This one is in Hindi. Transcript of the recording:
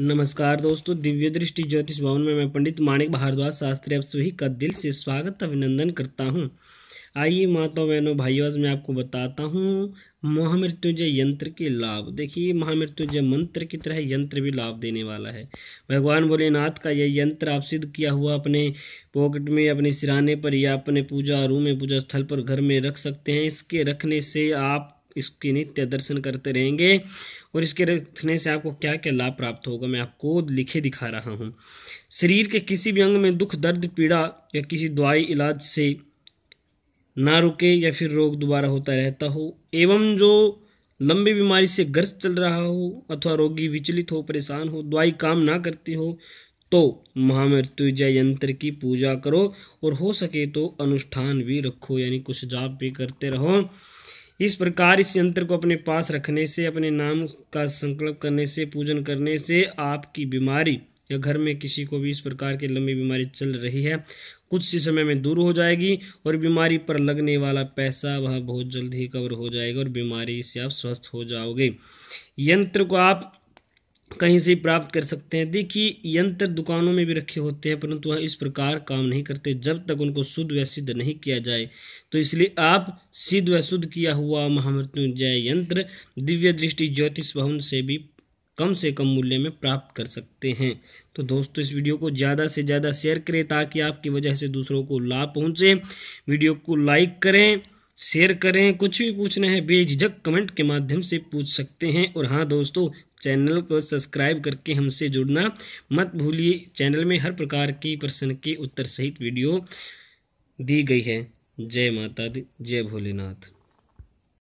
नमस्कार दोस्तों दिव्य दृष्टि ज्योतिष भवन में मैं पंडित माणिक भारद्वाज शास्त्री आप सभी का दिल से स्वागत अभिनंदन करता हूँ आइए माताओं बहनों भाइयों आज मैं आपको बताता हूँ महामृत्युंजय यंत्र के लाभ देखिए महामृत्युंजय मंत्र की तरह यंत्र भी लाभ देने वाला है भगवान भोलेनाथ का यह यंत्र आप सिद्ध किया हुआ अपने पॉकेट में अपने सिराने पर या अपने पूजा रूम में पूजा स्थल पर घर में रख सकते हैं इसके रखने से आप इसके नित्य दर्शन करते रहेंगे और इसके रखने से आपको क्या क्या लाभ प्राप्त होगा मैं आपको लिखे दिखा रहा हूँ शरीर के किसी भी अंग में दुख दर्द पीड़ा या किसी दवाई इलाज से ना रुके या फिर रोग दोबारा होता रहता हो एवं जो लंबी बीमारी से ग्रस्त चल रहा हो अथवा रोगी विचलित हो परेशान हो दवाई काम ना करती हो तो महामृत्युजय यंत्र की पूजा करो और हो सके तो अनुष्ठान भी रखो यानी कुछ जाप भी करते रहो इस प्रकार इस यंत्र को अपने पास रखने से अपने नाम का संकल्प करने से पूजन करने से आपकी बीमारी या घर में किसी को भी इस प्रकार की लंबी बीमारी चल रही है कुछ ही समय में दूर हो जाएगी और बीमारी पर लगने वाला पैसा वह बहुत जल्द ही कवर हो जाएगा और बीमारी से आप स्वस्थ हो जाओगे यंत्र को आप कहीं से प्राप्त कर सकते हैं देखिए यंत्र दुकानों में भी रखे होते हैं परंतु वह इस प्रकार काम नहीं करते जब तक उनको शुद्ध व सिद्ध नहीं किया जाए तो इसलिए आप सिद्ध व शुद्ध किया हुआ महामृत्युंजय यंत्र दिव्य दृष्टि ज्योतिष भवन से भी कम से कम मूल्य में प्राप्त कर सकते हैं तो दोस्तों इस वीडियो को ज़्यादा से ज़्यादा शेयर करें ताकि आपकी वजह से दूसरों को लाभ पहुँचे वीडियो को लाइक करें शेयर करें कुछ भी पूछना है बेझिझक कमेंट के माध्यम से पूछ सकते हैं और हाँ दोस्तों चैनल को सब्सक्राइब करके हमसे जुड़ना मत भूलिए चैनल में हर प्रकार की प्रश्न के उत्तर सहित वीडियो दी गई है जय माता दी जय भोलेनाथ